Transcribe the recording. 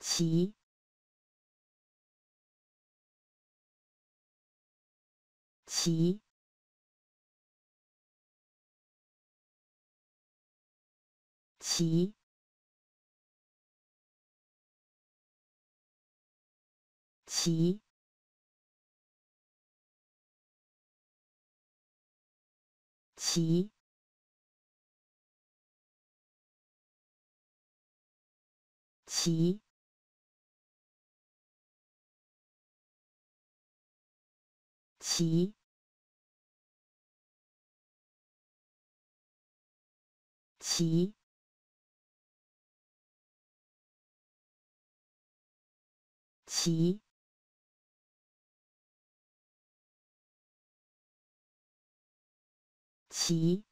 其，其，其，其，其，其。其，其，其，其。